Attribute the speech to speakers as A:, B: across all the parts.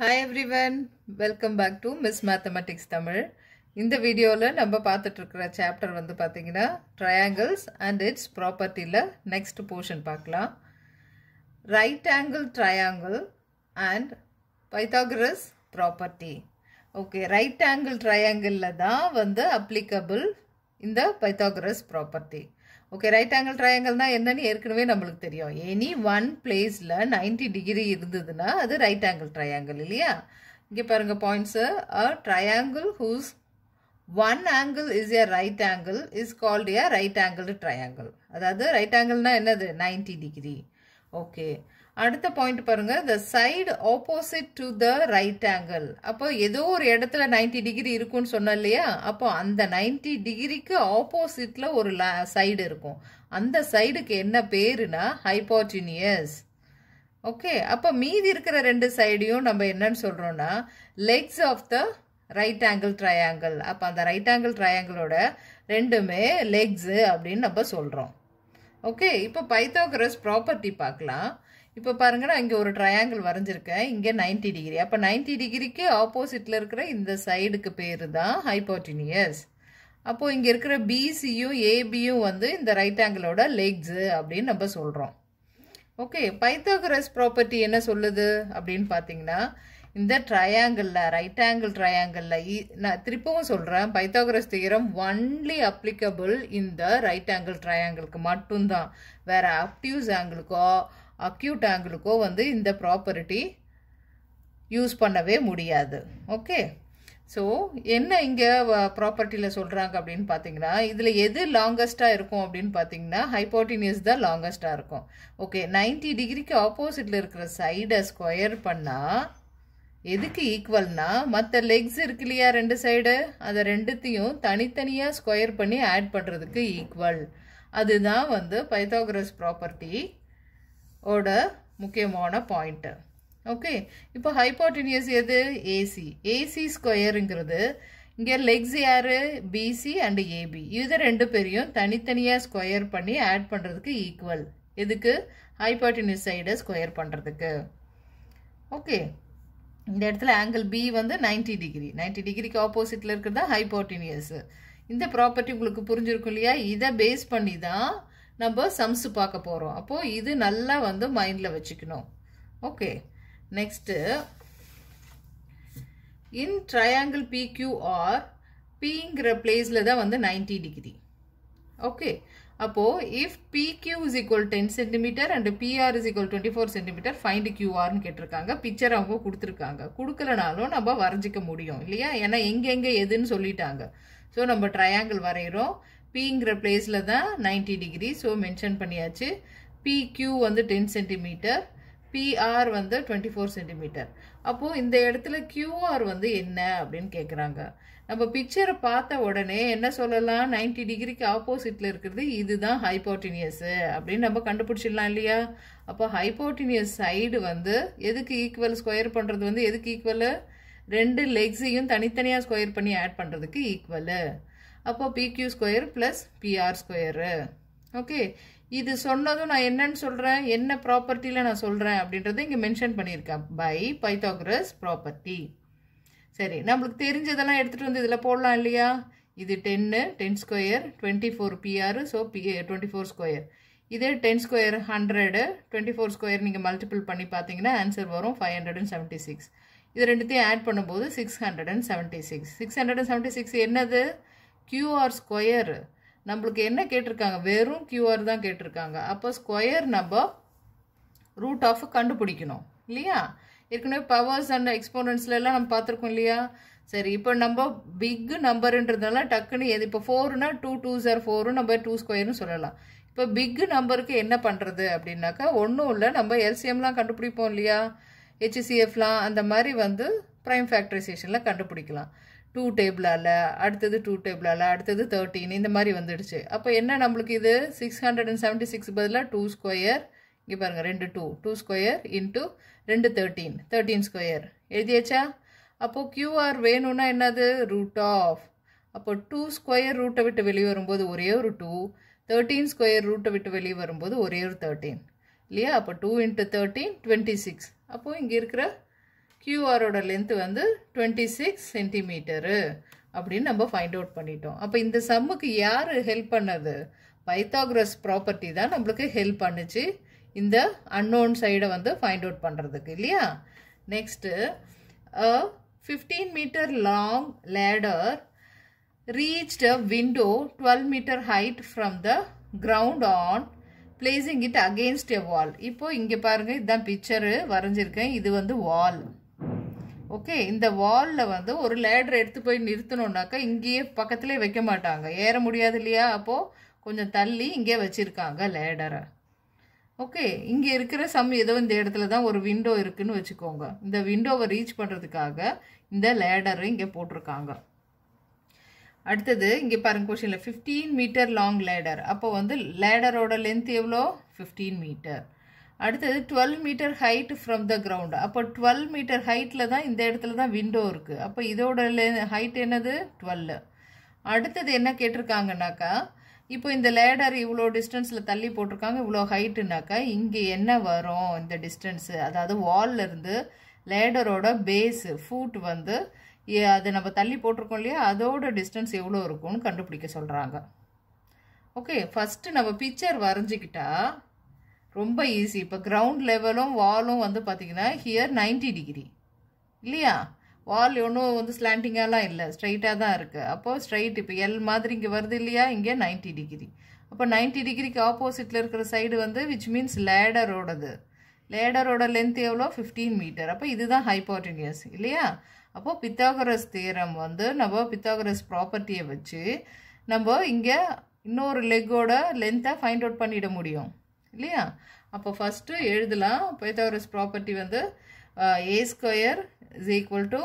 A: hi everyone welcome back to Miss Mathematics Tamil இந்த வீடியோவில் நம்ம பார்த்துட்ருக்கிற சாப்டர் வந்து பார்த்திங்கன்னா ட்ரையாங்கிள்ஸ் அண்ட் இட்ஸ் ப்ராப்பர்ட்டியில் நெக்ஸ்ட் போர்ஷன் பார்க்கலாம் right angle triangle and Pythagoras property okay right angle ட்ரையாங்கிளில் தான் வந்து அப்ளிகபிள் இந்த Pythagoras property okay right angle தான் என்னன்னு ஏற்கனவே நம்மளுக்கு தெரியும் எனி ஒன் பிளேஸில் நைன்டி டிகிரி இருந்ததுன்னா அது ரைட் ஆங்கிள் ட்ரையாங்கிள் இல்லையா இங்கே பாருங்கள் points a triangle whose one angle is a right angle is called a right angle triangle அதாவது ரைட் ஆங்கிள்னா என்னது நைன்டி டிகிரி ஓகே அடுத்த பாயிண்ட் பாருங்க the side opposite to the right angle அப்போ ஏதோ ஒரு இடத்துல நைன்டி டிகிரி இருக்கும்னு சொன்னோம் இல்லையா அப்போ அந்த நைன்டி டிகிரிக்கு ஆப்போசிட்ல ஒரு சைடு இருக்கும் அந்த சைடுக்கு என்ன பேருனா ஹைப்போட்டினியஸ் ஓகே அப்போ மீதி இருக்கிற ரெண்டு சைடையும் நம்ம என்னன்னு சொல்றோம்னா legs of the right angle triangle அப்போ அந்த ரைட் ஆங்கிள் ட்ரையாங்கிளோட ரெண்டுமே லெக்ஸு அப்படின்னு நம்ம சொல்கிறோம் ஓகே இப்போ பைத்தோகிரஸ் ப்ராப்பர்ட்டி பார்க்கலாம் இப்போ பாருங்க நான் இங்கே ஒரு ட்ரையாங்கிள் வரைஞ்சிருக்கேன் இங்கே நைன்டி டிகிரி அப்போ நைன்டி டிகிரிக்கு ஆப்போசிட்டில் இருக்கிற இந்த சைடுக்கு பேர் தான் ஹைப்போட்டினியஸ் அப்போது இங்கே இருக்கிற பிசியும் ஏபியும் வந்து இந்த ரைட் ஆங்கிளோட லெக்ஸு அப்படின்னு நம்ம சொல்கிறோம் ஓகே பைத்தோகிரஸ் ப்ராப்பர்ட்டி என்ன சொல்லுது அப்படின்னு பார்த்தீங்கன்னா இந்த ட்ரையாங்கிளில் ரைட் ஆங்கிள் ட்ரையாங்கிளில் நான் திருப்பவும் சொல்கிறேன் பைத்தோகிரஸ் தீரம் ஒன்லி அப்ளிகபிள் இந்த ரைட் ஆங்கிள் ட்ரையாங்கிளுக்கு மட்டும்தான் வேறு அப்டியூஸ் ஆங்கிளுக்கோ அக்யூட் ஆங்கிளுக்கோ வந்து இந்த ப்ராப்பர்ட்டி யூஸ் பண்ணவே முடியாது ஓகே ஸோ என்ன இங்கே ப்ராப்பர்ட்டியில் சொல்கிறாங்க அப்படின்னு பார்த்தீங்கன்னா இதில் எது லாங்கஸ்ட்டாக இருக்கும் அப்படின்னு பார்த்தீங்கன்னா ஹைப்போட்டினியஸ் தான் லாங்கஸ்ட்டாக இருக்கும் ஓகே நைன்டி டிகிரிக்கு ஆப்போசிட்டில் இருக்கிற சைடை ஸ்கொயர் பண்ணால் எதுக்கு ஈக்குவல்னா மற்ற லெக்ஸ் இருக்கு இல்லையா ரெண்டு சைடு அதை ரெண்டுத்தையும் தனித்தனியாக ஸ்கொயர் பண்ணி ஆட் பண்ணுறதுக்கு ஈக்குவல் அதுதான் வந்து பைத்தாகரஸ் ப்ராப்பர்ட்டி ஓட முக்கியமான பாயிண்ட்டு ஓகே இப்போ ஹைப்போட்டினியஸ் எது ஏசி ஏசி ஸ்கொயருங்கிறது இங்கே லெக்ஸ் யார் பிசி அண்டு ஏபி இது ரெண்டு பேரையும் தனித்தனியாக ஸ்கொயர் பண்ணி ஆட் பண்ணுறதுக்கு ஈக்குவல் எதுக்கு ஹைப்போட்டினியஸ் சைடை ஸ்கொயர் பண்ணுறதுக்கு ஓகே இந்த இடத்துல ஆங்கிள் பி வந்து நைன்டி டிகிரி நைன்டி டிகிரிக்கு ஆப்போசிட்டில் இருக்கிறது தான் இந்த ப்ராப்பர்ட்டி உங்களுக்கு புரிஞ்சிருக்கும் இல்லையா இதை பேஸ் பண்ணி தான் நம்ம சம்ஸு பார்க்க போகிறோம் அப்போது இது நல்லா வந்து மைண்டில் வச்சுக்கணும் okay next in triangle PQR பிங்கிற பிளேஸில் தான் வந்து நைன்டி டிகிரி ஓகே அப்போது if PQ is equal ten centimetre and PR is equal twenty four centimetre find கியூஆர்னு கேட்டிருக்காங்க பிக்சர் அவங்க கொடுத்துருக்காங்க கொடுக்கலனாலும் நம்ம வரைஞ்சிக்க முடியும் இல்லையா ஏன்னா எங்கெங்கே எதுன்னு சொல்லிட்டாங்க ஸோ நம்ம ட்ரையாங்கிள் வரைகிறோம் பிங்கிற பிளேஸில் தான் நைன்டி டிகிரி ஸோ மென்ஷன் பண்ணியாச்சு பிக்யூ வந்து டென் சென்டிமீட்டர் பிஆர் வந்து டுவெண்ட்டி ஃபோர் சென்டிமீட்டர் அப்போது இந்த இடத்துல கியூஆர் வந்து என்ன அப்படின்னு கேட்குறாங்க நம்ம பிக்சரை பார்த்த உடனே என்ன சொல்லலாம் நைன்டி டிகிரிக்கு ஆப்போசிட்டில் இருக்கிறது இதுதான் ஹைப்போட்டினியஸு அப்படின்னு நம்ம கண்டுபிடிச்சிடலாம் இல்லையா அப்போ ஹைப்போட்டினியஸ் சைடு வந்து எதுக்கு ஈக்குவல் ஸ்கொயர் பண்ணுறது வந்து எதுக்கு ஈக்குவலு ரெண்டு லெக்ஸையும் தனித்தனியாக ஸ்கொயர் பண்ணி ஆட் பண்ணுறதுக்கு ஈக்குவலு அப்போ PQ square plus PR square okay இது சொன்னதும் நான் என்னன்னு சொல்கிறேன் என்ன ப்ராப்பர்ட்டியில் நான் சொல்கிறேன் அப்படின்றத இங்கே மென்ஷன் பண்ணியிருக்கேன் பை பைத்தாகரஸ் ப்ராப்பர்ட்டி சரி நம்மளுக்கு தெரிஞ்சதெல்லாம் எடுத்துகிட்டு வந்து இதில் போடலாம் இல்லையா இது டென்னு ten square twenty four PR so P twenty four square இதே ten square hundred twenty four square நீங்கள் மல்டிபிள் பண்ணி பார்த்தீங்கன்னா ஆன்சர் வரும் five hundred and seventy six இது ரெண்டுத்தையும் ஆட் பண்ணும்போது six hundred and seventy six six hundred and seventy six என்னது QR square நம்மளுக்கு என்ன கேட்டிருக்காங்க வெறும் கியூஆர் தான் கேட்டிருக்காங்க அப்போ ஸ்கொயர் நம்ம ரூட் ஆஃப் கண்டுபிடிக்கணும் இல்லையா ஏற்கனவே பவர்ஸ் அண்ட் எக்ஸ்போனன்ஸ்லாம் நம்ம பார்த்துருக்கோம் இல்லையா சரி இப்போ நம்ம பிக்கு நம்பருன்றதுனால டக்குன்னு எது இப்போ ஃபோர்னா டூ டூ சார் ஃபோரும் நம்ம டூ ஸ்கொயர்னு சொல்லலாம் இப்போ பிக்கு நம்பருக்கு என்ன பண்ணுறது அப்படின்னாக்கா ஒன்றும் இல்லை நம்ம எல்சிஎம்லாம் கண்டுபிடிப்போம் இல்லையா ஹெச்சிசிஎஃப்லாம் அந்த மாதிரி வந்து ப்ரைம் ஃபேக்டரைசேஷனில் கண்டுபிடிக்கலாம் டூ டேபிளால் அடுத்தது டூ டேபிளால் அடுத்தது தேர்ட்டீன் இந்த மாதிரி வந்துடுச்சு அப்போ என்ன நம்மளுக்கு இது six hundred and seventy six பதிலாக டூ ஸ்கொயர் இங்கே பாருங்கள் ரெண்டு டூ டூ ஸ்கொயர் இன்ட்டு ரெண்டு தேர்ட்டீன் தேர்ட்டீன் ஸ்கொயர் எழுதியாச்சா அப்போது கியூஆர் வேணும்னா என்னது ரூட் ஆஃப் அப்போ டூ ஸ்கொயர் ரூட்டை விட்டு வெளியே வரும்போது ஒரே ஒரு டூ தேர்ட்டீன் ஸ்கொயர் ரூட்டை விட்டு வெளியே வரும்போது ஒரே ஒரு தேர்ட்டீன் இல்லையா அப்போ two into thirteen twenty six அப்போது இங்கே இருக்கிற ஓட லென்த்து வந்து டுவெண்ட்டி சிக்ஸ் சென்டிமீட்டரு அப்படின்னு நம்ம ஃபைண்ட் அவுட் பண்ணிட்டோம் அப்போ இந்த சம்முக்கு யார் ஹெல்ப் பண்ணது பைத்தாகிரஸ் ப்ராப்பர்ட்டி தான் நம்மளுக்கு ஹெல்ப் பண்ணுச்சு இந்த அன்னோன் சைடை வந்து ஃபைண்ட் அவுட் பண்ணுறதுக்கு இல்லையா next fifteen metre long ladder reached a window 12 metre height from the ground on placing it against a wall இப்போ இங்க பாருங்க இதுதான் பிக்சரு வரைஞ்சிருக்கேன் இது வந்து வால் ஓகே இந்த வாலில் வந்து ஒரு லேடர் எடுத்து போய் நிறுத்தணுன்னாக்கா இங்கேயே பக்கத்துலேயே வைக்க மாட்டாங்க ஏற முடியாது இல்லையா அப்போது கொஞ்சம் தள்ளி இங்கே வச்சுருக்காங்க லேடரை ஓகே இங்கே இருக்கிற சம் ஏதோ இந்த இடத்துல தான் ஒரு விண்டோ இருக்குதுன்னு வச்சுக்கோங்க இந்த விண்டோவை ரீச் பண்ணுறதுக்காக இந்த லேடரை இங்கே போட்டிருக்காங்க அடுத்தது இங்கே பாருங்க கொஷினில் ஃபிஃப்டீன் மீட்டர் லாங் லேடர் அப்போ வந்து லேடரோட லென்த் எவ்வளோ ஃபிஃப்டீன் மீட்டர் அடுத்தது twelve metre height from the ground அப்போ டுவெல் மீட்டர் ஹைட்டில் தான் இந்த இடத்துல தான் விண்டோ இருக்குது அப்போ இதோட ஹைட் என்னது டுவெல் அடுத்தது என்ன கேட்டிருக்காங்கனாக்கா இப்போ இந்த லேடர் இவ்வளோ டிஸ்டன்ஸில் தள்ளி போட்டிருக்காங்க இவ்வளோ ஹைட்டுனாக்கா இங்கே என்ன வரும் இந்த டிஸ்டன்ஸு அதாவது வால்லேருந்து லேடரோட பேஸு ஃபூட் வந்து அது நம்ம தள்ளி போட்டிருக்கோம் இல்லையா அதோட டிஸ்டன்ஸ் எவ்வளோ இருக்கும்னு கண்டுபிடிக்க சொல்கிறாங்க ஓகே ஃபஸ்ட்டு நம்ம பிக்சர் வரைஞ்சிக்கிட்டா ரொம்ப ஈஸி இப்போ கிரவுண்ட் லெவலும் வாலும் வந்து பார்த்திங்கன்னா ஹியர் நைன்டி டிகிரி இல்லையா வால் ஒன்றும் வந்து ஸ்லாண்டிங்காலாம் இல்லை ஸ்ட்ரைட்டாக தான் இருக்குது அப்போது ஸ்ட்ரைட் இப்போ எல் மாதிரி இங்கே வருது இல்லையா இங்கே நைன்டி டிகிரி அப்போ நைன்டி டிகிரிக்கு ஆப்போசிட்டில் இருக்கிற சைடு வந்து விச் மீன்ஸ் லேடரோடது லேடரோட லென்த் எவ்வளோ ஃபிஃப்டீன் மீட்டர் அப்போ இதுதான் ஹைப்போட்டினியஸ் இல்லையா அப்போது பித்தாகரஸ் தீரம் வந்து நம்ம பித்தாகரஸ் ப்ராப்பர்ட்டியை வச்சு நம்ம இங்கே இன்னொரு லெக்கோட லென்த்தை ஃபைண்ட் அவுட் பண்ணிட முடியும் இல்லையா அப்போ ஃபஸ்ட்டு எழுதலாம் பைத்தாகரஸ் ப்ராப்பர்ட்டி வந்து A square is equal to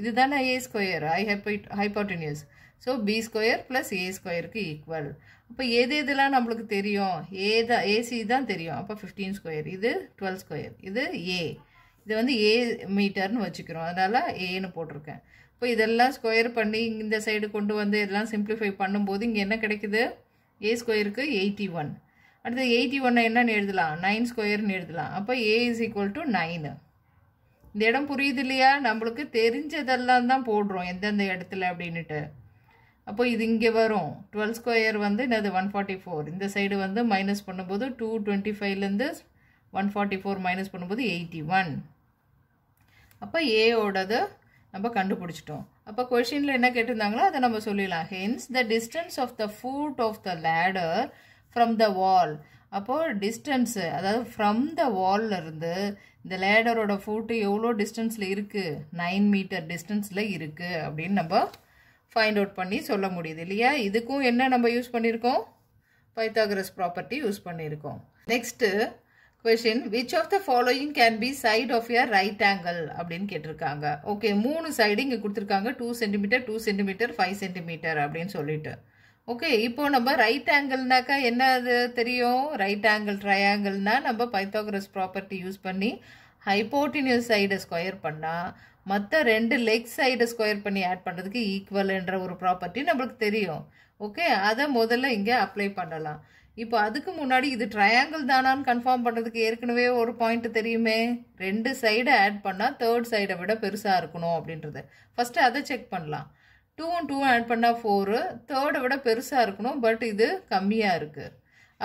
A: இதுதானே A square I hypo hypotenuse so B square plus A ஸ்கொயருக்கு ஈக்குவல் அப்போ எது எதுலாம் நம்மளுக்கு தெரியும் ஏ தான் ஏசி தான் தெரியும் அப்போ ஃபிஃப்டீன் ஸ்கொயர் இது டுவெல் ஸ்கொயர் இது ஏ இது வந்து ஏ மீட்டர்னு வச்சுக்கிறோம் அதனால் ஏன்னு போட்டிருக்கேன் இப்போ இதெல்லாம் ஸ்கொயர் பண்ணி இந்த சைடு கொண்டு வந்து இதெல்லாம் சிம்ப்ளிஃபை பண்ணும்போது இங்கே என்ன கிடைக்குது ஏ ஸ்கொயருக்கு எயிட்டி ஒன் அடுத்து எயிட்டி ஒன்னை என்னன்னு எழுதலாம் நைன் ஸ்கொயர்னு எழுதலாம் அப்போ A is equal to nine இந்த இடம் புரியுது இல்லையா நம்மளுக்கு தெரிஞ்சதெல்லாம் தான் போடுறோம் எந்தெந்த இடத்துல அப்படின்ட்டு அப்போ இது இங்கே வரும் டுவெல் ஸ்கொயர் வந்து என்னது ஒன் ஃபார்ட்டி ஃபோர் இந்த சைடு வந்து மைனஸ் பண்ணும்போது டூ டுவெண்ட்டி ஃபைவ்லேருந்து ஒன் ஃபார்ட்டி ஃபோர் மைனஸ் பண்ணும்போது எயிட்டி ஒன் அப்போ ஏயோடது நம்ம கண்டுபிடிச்சிட்டோம் அப்போ கொஷினில் என்ன கேட்டிருந்தாங்களோ அதை நம்ம சொல்லிடலாம் hence the distance of the foot of the ladder from the wall அப்போது டிஸ்டன்ஸு அதாவது ஃப்ரம் த வால்லேருந்து இந்த லேடரோட ஃபுட்டு எவ்வளோ டிஸ்டன்ஸில் இருக்குது நைன் மீட்டர் டிஸ்டன்ஸில் இருக்குது அப்படின்னு நம்ம ஃபைண்ட் அவுட் பண்ணி சொல்ல முடியுது இல்லையா இதுக்கும் என்ன நம்ம யூஸ் பண்ணியிருக்கோம் பைத்தாகரஸ் ப்ராப்பர்ட்டி யூஸ் பண்ணியிருக்கோம் next question which of the following can be side of your right angle அப்படின்னு கேட்டிருக்காங்க ஓகே மூணு சைடு இங்கே கொடுத்துருக்காங்க two centimetre two centimetre five centimetre அப்படின்னு சொல்லிட்டு ஓகே இப்போ நம்ம ரைட் ஆங்கிள்னாக்கா என்ன அது தெரியும் ரைட் ஆங்கிள் ட்ரையாங்கிள்னா நம்ம பைத்தோகிரஸ் ப்ராப்பர்ட்டி யூஸ் பண்ணி ஹைப்போட்டினியூஸ் சைடை ஸ்கொயர் பண்ணால் மற்ற ரெண்டு லெக் சைடை ஸ்கொயர் பண்ணி ஆட் பண்ணுறதுக்கு ஈக்குவல்ன்ற ஒரு ப்ராப்பர்ட்டி நம்மளுக்கு தெரியும் ஓகே அதை முதல்ல இங்கே அப்ளை பண்ணலாம் இப்போ அதுக்கு முன்னாடி இது ட்ரையாங்கிள் தானான்னு கன்ஃபார்ம் பண்ணுறதுக்கு ஏற்கனவே ஒரு பாயிண்ட் தெரியுமே ரெண்டு சைடை ஆட் பண்ணால் தேர்ட் சைடை விட பெருசாக இருக்கணும் அப்படின்றது ஃபஸ்ட்டு அதை செக் பண்ணலாம் டூவும் டூவும் ஆட் பண்ணால் ஃபோரு தேர்டை விட பெருசாக இருக்கணும் பட் இது கம்மியாக இருக்குது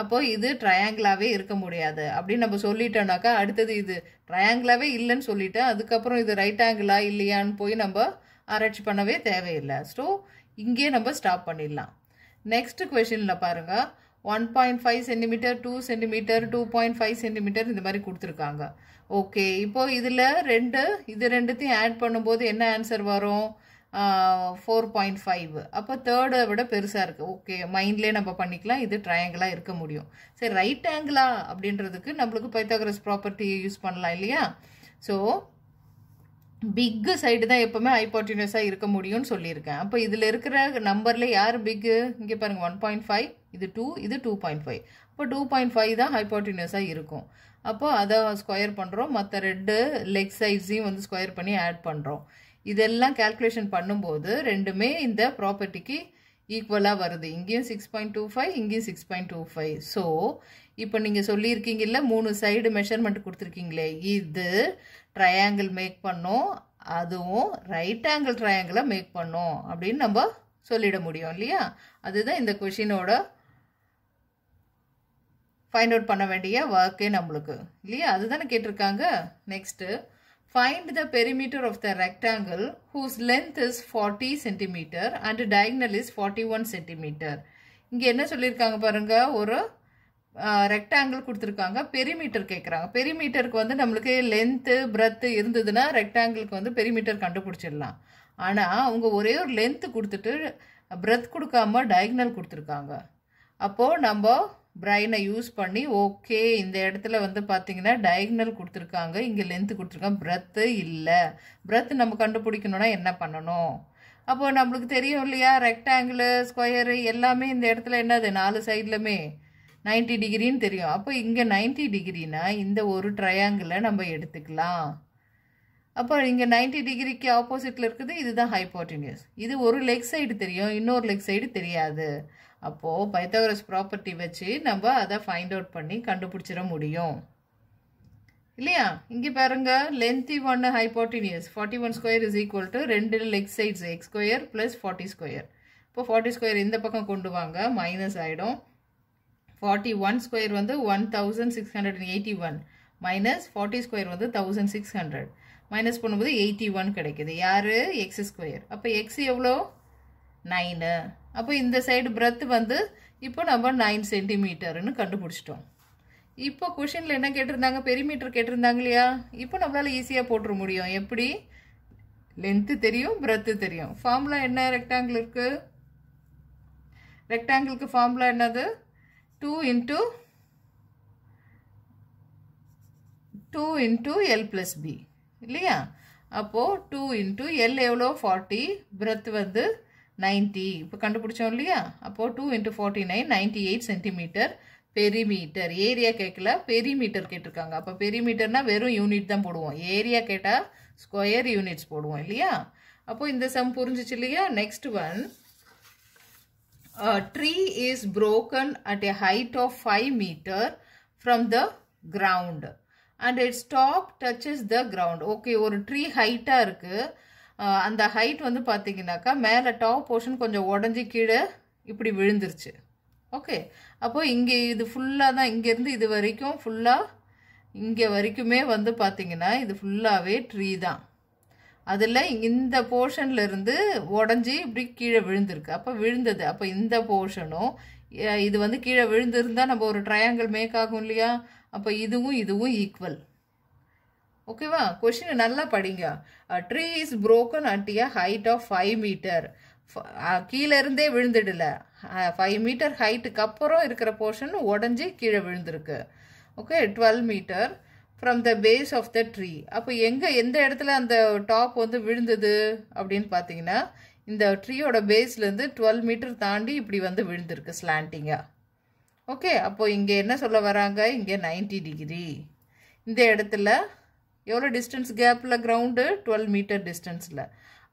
A: அப்போது இது ட்ரையாங்கிளாகவே இருக்க முடியாது அப்படின்னு நம்ம சொல்லிட்டோம்னாக்கா அடுத்தது இது ட்ரையாங்கிளாகவே இல்லைன்னு சொல்லிவிட்டு அதுக்கப்புறம் இது ரைட் ஆங்கிளா இல்லையான்னு போய் நம்ம ஆராய்ச்சி பண்ணவே தேவையில்லை ஸோ இங்கேயே நம்ம ஸ்டாப் பண்ணிடலாம் நெக்ஸ்ட் கொஷினில் பாருங்கள் one point five centimetre two centimetre two point five centimetre இந்த மாதிரி கொடுத்துருக்காங்க ஓகே இப்போது இதில் ரெண்டு இது ரெண்டுத்தையும் ஆட் பண்ணும்போது என்ன ஆன்சர் வரும் ஃபோர் பாயிண்ட் ஃபைவ் அப்போ தேர்டை விட பெருசாக இருக்குது ஓகே மைண்ட்லேயே நம்ம பண்ணிக்கலாம் இது ட்ரையாங்கிளாக இருக்க முடியும் சரி ரைட் ஆங்கிளா அப்படின்றதுக்கு நம்மளுக்கு பைத்தாகரஸ் ப்ராப்பர்ட்டியை யூஸ் பண்ணலாம் இல்லையா ஸோ பிக்கு சைடு தான் எப்போவுமே ஹைபாட்டினியூஸாக இருக்க முடியும்னு சொல்லியிருக்கேன் அப்போ இதில் இருக்கிற நம்பரில் யார் பிக்கு இங்கே பாருங்கள் ஒன் பாயிண்ட் ஃபைவ் இது டூ இது டூ பாயிண்ட் ஃபைவ் அப்போ டூ பாயிண்ட் ஃபைவ் தான் ஹைபாட்டினியூஸாக இருக்கும் அப்போ அதை ஸ்கொயர் பண்ணுறோம் மற்ற ரெண்டு லெக் சைஸையும் வந்து ஸ்கொயர் பண்ணி ஆட் பண்ணுறோம் இதெல்லாம் கேல்குலேஷன் பண்ணும்போது ரெண்டுமே இந்த ப்ராப்பர்ட்டிக்கு ஈக்குவலாக வருது இங்கேயும் சிக்ஸ் பாயிண்ட் டூ ஃபைவ் இங்கேயும் six point two five so இப்போ நீங்கள் சொல்லியிருக்கீங்கல்ல மூணு சைடு மெஷர்மெண்ட் கொடுத்துருக்கீங்களே இது ட்ரையாங்கிள் மேக் பண்ணும் அதுவும் ரைட் ஆங்கிள் ட்ரையாங்கிளாக மேக் பண்ணும் அப்படின்னு நம்ம சொல்லிட முடியும் இல்லையா அதுதான் இந்த கொஷினோட ஃபைண்ட் அவுட் பண்ண வேண்டிய ஒர்க்கே நம்மளுக்கு இல்லையா அதுதானே கேட்டிருக்காங்க next find the perimeter of the rectangle whose length is forty centimetre and diagonal is forty one centimetre இங்கே என்ன சொல்லியிருக்காங்க பாருங்கள் ஒரு ரெக்டாங்கிள் கொடுத்துருக்காங்க பெரிமீட்டர் கேட்குறாங்க பெரிமீட்டருக்கு வந்து நம்மளுக்கு லென்த்து பிரெத்து இருந்ததுன்னா ரெக்டாங்கிளுக்கு வந்து பெரிமீட்டர் கண்டுபிடிச்சிடலாம் ஆனால் அவங்க ஒரே ஒரு லென்த்து கொடுத்துட்டு பிரெத் கொடுக்காம டயக்னல் கொடுத்துருக்காங்க அப்போது நம்ம பிரைனை யூஸ் பண்ணி ஓகே இந்த இடத்துல வந்து பார்த்தீங்கன்னா டயக்னல் கொடுத்துருக்காங்க இங்கே லென்த்து கொடுத்துருக்காங்க பிரெத்து இல்லை பிரெத்து நம்ம கண்டுபிடிக்கணுன்னா என்ன பண்ணணும் அப்போது நம்மளுக்கு தெரியும் இல்லையா ரெக்டாங்கிளு ஸ்கொயரு எல்லாமே இந்த இடத்துல என்னது நாலு சைட்லுமே நைன்டி டிகிரின்னு தெரியும் அப்போ இங்கே நைன்டி டிகிரினா இந்த ஒரு ட்ரையாங்கிளை நம்ம எடுத்துக்கலாம் அப்போ இங்கே நைன்டி டிகிரிக்கு ஆப்போசிட்டில் இருக்குது இதுதான் ஹைப்போட்டினியூஸ் இது ஒரு லெக் சைடு தெரியும் இன்னொரு லெக் சைடு தெரியாது அப்போது பைத்தகரஸ் ப்ராப்பர்ட்டி வச்சு நம்ம அதை ஃபைண்ட் அவுட் பண்ணி கண்டுபிடிச்சிட முடியும் இல்லையா இங்கே பாருங்க லென்த்தி one hypotenuse forty one square is equal to ரெண்டு leg sides x square plus forty square இப்போ ஃபார்ட்டி ஸ்கொயர் இந்த பக்கம் கொண்டு வாங்க மைனஸ் ஆகிடும் ஃபார்ட்டி ஒன் ஸ்கொயர் வந்து one thousand six hundred and eighty one minus forty square வந்து thousand six hundred minus பண்ணும்போது எயிட்டி ஒன் கிடைக்குது யார் எக்ஸ் ஸ்கொயர் அப்போ எக்ஸ் எவ்வளோ நைனு அப்போ இந்த சைடு பிரெத் வந்து இப்போ நம்ம நைன் சென்டிமீட்டர்னு கண்டுபிடிச்சிட்டோம் இப்போ கொஷினில் என்ன கேட்டிருந்தாங்க பெரிமீட்டர் கேட்டிருந்தாங்க இல்லையா இப்போ நம்மளால் ஈஸியாக போட்டுற முடியும் எப்படி லென்த்து தெரியும் பிரத்து தெரியும் ஃபார்முலா என்ன ரெக்டாங்கிளுக்கு ரெக்டாங்கிளுக்கு ஃபார்முலா என்னது two into two into L plus B இல்லையா அப்போது டூ இன்ட்டு எல் எவ்வளோ ஃபார்ட்டி பிரெத் வந்து நைன்ட்டி இப்போ கண்டுபிடிச்சோம் இல்லையா அப்போது two into forty nine ninety eight centimetre perimeter area கேட்கல பெரிமீட்டர் கேட்டிருக்காங்க அப்போ பெரிமீட்டர்னா வெறும் யூனிட் தான் போடுவோம் ஏரியா கேட்டால் ஸ்கொயர் யூனிட்ஸ் போடுவோம் இல்லையா அப்போது இந்த சம் புரிஞ்சிச்சு இல்லையா next one tree is broken at a height of five metre from the ground and its top touches the ground okay ஒரு ட்ரீ ஹைட்டாக இருக்குது அந்த ஹைட் வந்து பார்த்தீங்கன்னாக்கா மேலே டாப் போர்ஷன் கொஞ்சம் உடஞ்சி கீழே இப்படி விழுந்துருச்சு ஓகே அப்போது இங்கே இது ஃபுல்லாக தான் இங்கேருந்து இது வரைக்கும் ஃபுல்லாக இங்கே வரைக்குமே வந்து பார்த்தீங்கன்னா இது ஃபுல்லாகவே ட்ரீ தான் அதில் இந்த போர்ஷன்லேருந்து உடஞ்சி இப்படி கீழே விழுந்திருக்கு அப்போ விழுந்தது அப்போ இந்த போர்ஷனும் இது வந்து கீழே விழுந்திருந்தால் நம்ம ஒரு ட்ரையாங்கிள் மேக் ஆகும் இல்லையா அப்போ இதுவும் இதுவும் ஈக்குவல் ஓகேவா கொஷின் நல்லா படிங்க tree is broken at a height of five metre கீழே இருந்தே விழுந்துடல ஃபைவ் மீட்டர் ஹைட்டுக்கு அப்புறம் இருக்கிற போர்ஷன் உடஞ்சி கீழே விழுந்திருக்கு okay twelve metre from the base of the tree அப்போ எங்கே எந்த இடத்துல அந்த டாப் வந்து விழுந்தது அப்படின்னு பார்த்தீங்கன்னா இந்த ட்ரீயோட பேஸ்லேருந்து டுவெல் மீட்டர் தாண்டி இப்படி வந்து விழுந்திருக்கு ஸ்லாண்டிங்காக ஓகே அப்போது இங்கே என்ன சொல்ல வராங்க இங்கே நைன்டி டிகிரி இந்த இடத்துல எவ்வளோ டிஸ்டன்ஸ் கேப்பில் கிரவுண்டு டுவெல் மீட்டர் டிஸ்டன்ஸில்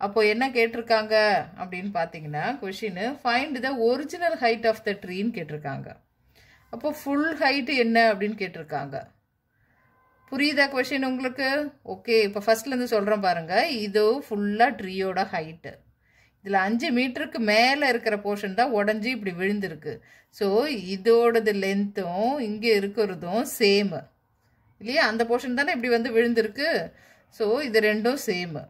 A: அப்போது என்ன கேட்டிருக்காங்க அப்படின்னு பார்த்தீங்கன்னா question find the original height of the ட்ரீன்னு கேட்டிருக்காங்க அப்போ ஃபுல் ஹைட்டு என்ன அப்படின்னு கேட்டிருக்காங்க புரியுதா கொஷின் உங்களுக்கு ஓகே இப்போ ஃபஸ்ட்லேருந்து சொல்கிறோம் பாருங்கள் இது ஃபுல்லாக ட்ரீயோட ஹைட்டு இதில் அஞ்சு மீட்டருக்கு மேலே இருக்கிற போர்ஷன் தான் உடஞ்சி இப்படி விழுந்திருக்கு ஸோ இதோடது லென்த்தும் இங்கே இருக்கிறதும் சேமு இல்லையா அந்த போர்ஷன் தானே இப்படி வந்து விழுந்திருக்கு ஸோ இது ரெண்டும் சேமு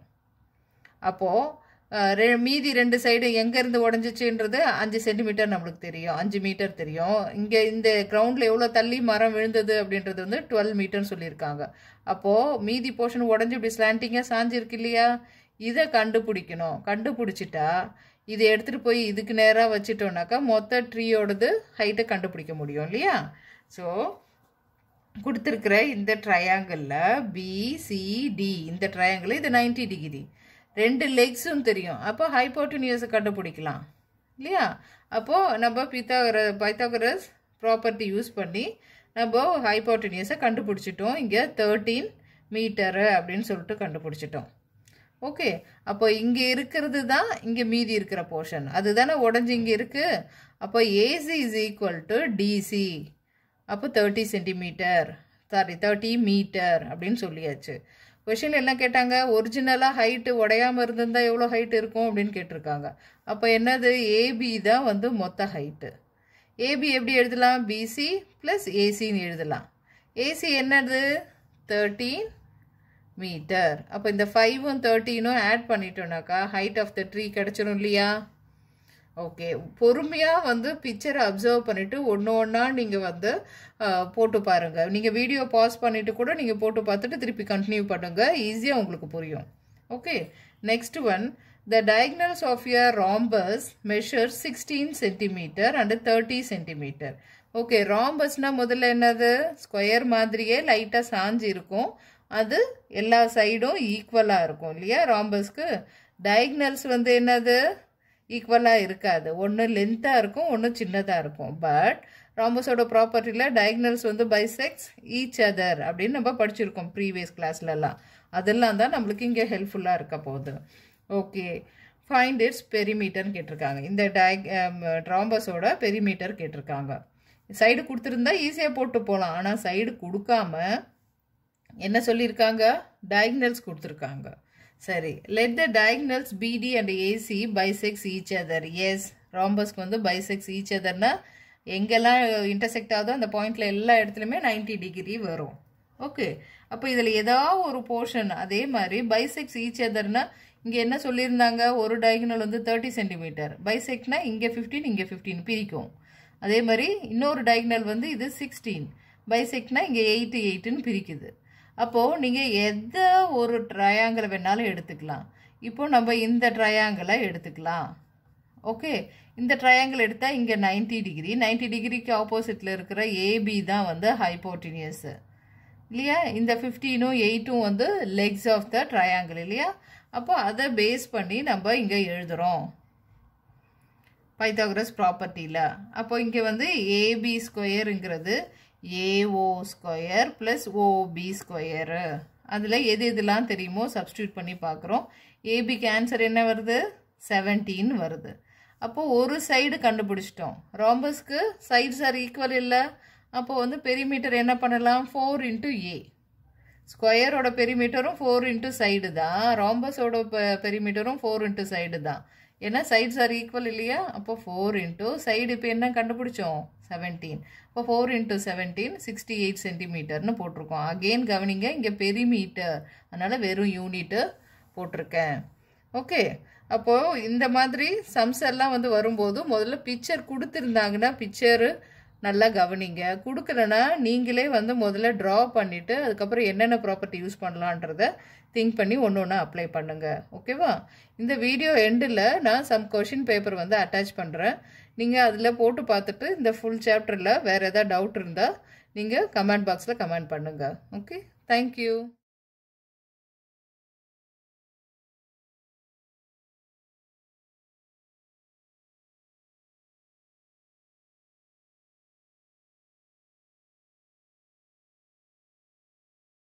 A: அப்போது மீதி ரெண்டு சைடு எங்கேருந்து உடஞ்சிச்சுன்றது அஞ்சு சென்டிமீட்டர் நம்மளுக்கு தெரியும் அஞ்சு மீட்டர் தெரியும் இங்கே இந்த கிரவுண்டில் எவ்வளோ தள்ளி மரம் விழுந்தது அப்படின்றது வந்து டுவெல் மீட்டர்னு சொல்லியிருக்காங்க அப்போது மீதி போர்ஷன் உடஞ்சி இப்படி ஸ்லாண்டிங்காக சாஞ்சிருக்கு இல்லையா இதை கண்டுபிடிக்கணும் கண்டுபிடிச்சிட்டா இதை எடுத்துகிட்டு போய் இதுக்கு நேராக வச்சிட்டோம்னாக்கா மொத்த ட்ரீயோடது ஹைட்டை கண்டுபிடிக்க முடியும் இல்லையா ஸோ கொடுத்துருக்கிற இந்த ட்ரையாங்கிளில் பிசிடி இந்த ட்ரையாங்கிள் இது நைன்டி டிகிரி ரெண்டு லெக்ஸும் தெரியும் அப்போ ஹைப்போட்டினியூஸை கண்டுபிடிக்கலாம் இல்லையா அப்போது நம்ம பித்தாகர பைத்தாகரஸ் ப்ராப்பர்ட்டி யூஸ் பண்ணி நம்ம ஹைப்போட்டினியூஸை கண்டுபிடிச்சிட்டோம் இங்கே தேர்ட்டீன் மீட்டரு அப்படின்னு சொல்லிட்டு கண்டுபிடிச்சிட்டோம் ஓகே அப்போ இங்கே இருக்கிறது தான் இங்கே மீதி இருக்கிற போர்ஷன் அது தானே உடஞ்சி இங்கே இருக்குது அப்போ AC is equal to DC அப்போ thirty centimetre sorry thirty metre அப்படின்னு சொல்லியாச்சு கொஷின் என்ன கேட்டாங்க ஒரிஜினலாக ஹைட்டு உடையாமல் இருந்திருந்தால் எவ்வளோ ஹைட் இருக்கும் அப்படின்னு கேட்டிருக்காங்க அப்போ என்னது ஏபி தான் வந்து மொத்த ஹைட்டு ஏபி எப்படி எழுதலாம் பிசி ப்ளஸ் ஏசின்னு எழுதலாம் ஏசி என்னது தேர்ட்டீன் மீட்டர் அப்போ இந்த ஃபைவும் தேர்ட்டீனும் ஆட் பண்ணிட்டோம்னாக்கா ஹைட் ஆஃப் த ட்ரீ கிடச்சிடும் இல்லையா ஓகே பொறுமையாக வந்து பிக்சரை அப்சர்வ் பண்ணிவிட்டு ஒன்று ஒன்றா நீங்கள் வந்து போட்டு பாருங்கள் நீங்கள் வீடியோ பாஸ் பண்ணிவிட்டு கூட நீங்கள் போட்டு பார்த்துட்டு திருப்பி கண்டினியூ பண்ணுங்கள் ஈஸியாக உங்களுக்கு புரியும் okay next one the diagonals of your rhombus measure sixteen centimetre and thirty centimetre okay ராம்பஸ்னால் முதல்ல என்னது ஸ்கொயர் மாதிரியே லைட்டாக சாஞ்சு இருக்கும் அது எல்லா சைடும் ஈக்குவலாக இருக்கும் இல்லையா ராம்பஸ்க்கு டயக்னல்ஸ் வந்து என்னது ஈக்குவலாக இருக்காது ஒன்று லென்த்தாக இருக்கும் ஒன்று சின்னதாக இருக்கும் பட் ராம்போஸோட ப்ராப்பர்ட்டியில் டயக்னல்ஸ் வந்து பை செக்ஸ் ஈச் அதர் அப்படின்னு நம்ம படிச்சிருக்கோம் ப்ரீவியஸ் கிளாஸ்லலாம் அதெல்லாம் தான் நம்மளுக்கு இங்கே ஹெல்ப்ஃபுல்லாக இருக்க போகுது ஓகே ஃபைண்ட் இட்ஸ் பெரிமீட்டர்னு கேட்டிருக்காங்க இந்த டயக் ட்ராம்பஸோட பெரிமீட்டர் கேட்டிருக்காங்க சைடு கொடுத்துருந்தா ஈஸியாக போட்டு போகலாம் ஆனால் சைடு கொடுக்காம என்ன சொல்லியிருக்காங்க டயக்னல்ஸ் கொடுத்துருக்காங்க சரி let the diagonals BD and AC bisects each other as ராம்பஸ்க்கு வந்து பைசெக்ஸ் ஈச் அதர்னா எங்கெல்லாம் இன்டர்செக்ட் ஆகுதோ அந்த பாயிண்டில் எல்லா இடத்துலையுமே நைன்டி டிகிரி வரும் ஓகே அப்போ இதில் ஏதாவது ஒரு போர்ஷன் அதே மாதிரி பைசெக்ஸ் ஈச் அதர்னா இங்கே என்ன சொல்லியிருந்தாங்க ஒரு டயக்னல் வந்து தேர்ட்டி சென்டிமீட்டர் பைசெக்ட்னா இங்கே ஃபிஃப்டீன் இங்கே ஃபிஃப்டீன் பிரிக்கும் அதே மாதிரி இன்னொரு டயக்னல் வந்து இது சிக்ஸ்டீன் பைசெக்ட்னா இங்கே எயிட்டு எயிட்டுன்னு பிரிக்குது அப்போது நீங்கள் எதை ஒரு ட்ரையாங்கிள் வேணாலும் எடுத்துக்கலாம் இப்போ நம்ம இந்த ட்ரையாங்கிளை எடுத்துக்கலாம் ஓகே இந்த ட்ரையாங்கிள் எடுத்தால் இங்கே நைன்டி டிகிரி நைன்டி டிகிரிக்கு ஆப்போசிட்டில் இருக்கிற ஏபி தான் வந்து ஹைப்போட்டினியஸு இல்லையா இந்த ஃபிஃப்டீனும் எயிட்டும் வந்து லெக்ஸ் ஆஃப் த ட்ரையாங்கிள் இல்லையா அப்போ அதை பேஸ் பண்ணி நம்ம இங்கே எழுதுகிறோம் பைத்தாகரஸ் ப்ராப்பர்ட்டியில் அப்போ இங்கே வந்து ஏபி ஸ்கொயருங்கிறது AO square plus OB square அதில் எது எதுலாம் தெரியுமோ substitute பண்ணி பார்க்குறோம் ஏபிக்கு ஆன்சர் என்ன வருது 17 வருது அப்போது ஒரு சைடு கண்டுபிடிச்சிட்டோம் ராம்பஸ்க்கு sides ஆர் ஈக்குவல் இல்லை அப்போது வந்து perimeter என்ன பண்ணலாம் ஃபோர் இன்ட்டு ஏ ஸ்கொயரோட பெரிமீட்டரும் ஃபோர் இன்ட்டு சைடு தான் ராம்பஸோட பெரிமீட்டரும் ஃபோர் இன்ட்டு சைடு தான் ஏன்னா சைட்ஸ் ஆர் ஈக்குவல் இல்லையா அப்போ ஃபோர் இன்ட்டு சைடு இப்போ என்ன கண்டுபிடிச்சோம் செவன்டீன் இப்போ four into seventeen sixty eight சென்டிமீட்டர்னு போட்டிருக்கோம் அகெயின் கவனிங்க இங்கே பெரிமீட்டர் அதனால் வெறும் யூனிட்டு போட்டிருக்கேன் ஓகே அப்போது இந்த மாதிரி சம்ஸ் எல்லாம் வந்து வரும்போது முதல்ல பிக்சர் கொடுத்துருந்தாங்கன்னா பிக்சரு நல்லா கவனிங்க கொடுக்கலனா நீங்களே வந்து முதல்ல ட்ரா பண்ணிவிட்டு அதுக்கப்புறம் என்னென்ன ப்ராப்பர்ட்டி யூஸ் பண்ணலான்றத திங்க் பண்ணி ஒன்று ஒன்று அப்ளை பண்ணுங்கள் ஓகேவா இந்த வீடியோ எண்டில் நான் சம் கொஷின் பேப்பர் வந்து அட்டாச் பண்ணுறேன் நீங்கள் அதில் போட்டு பார்த்துட்டு இந்த ஃபுல் சாப்டரில் வேறு எதாவது டவுட் இருந்தால் நீங்கள் கமெண்ட் பாக்ஸில் கமெண்ட் பண்ணுங்கள் ஓகே தேங்க்யூ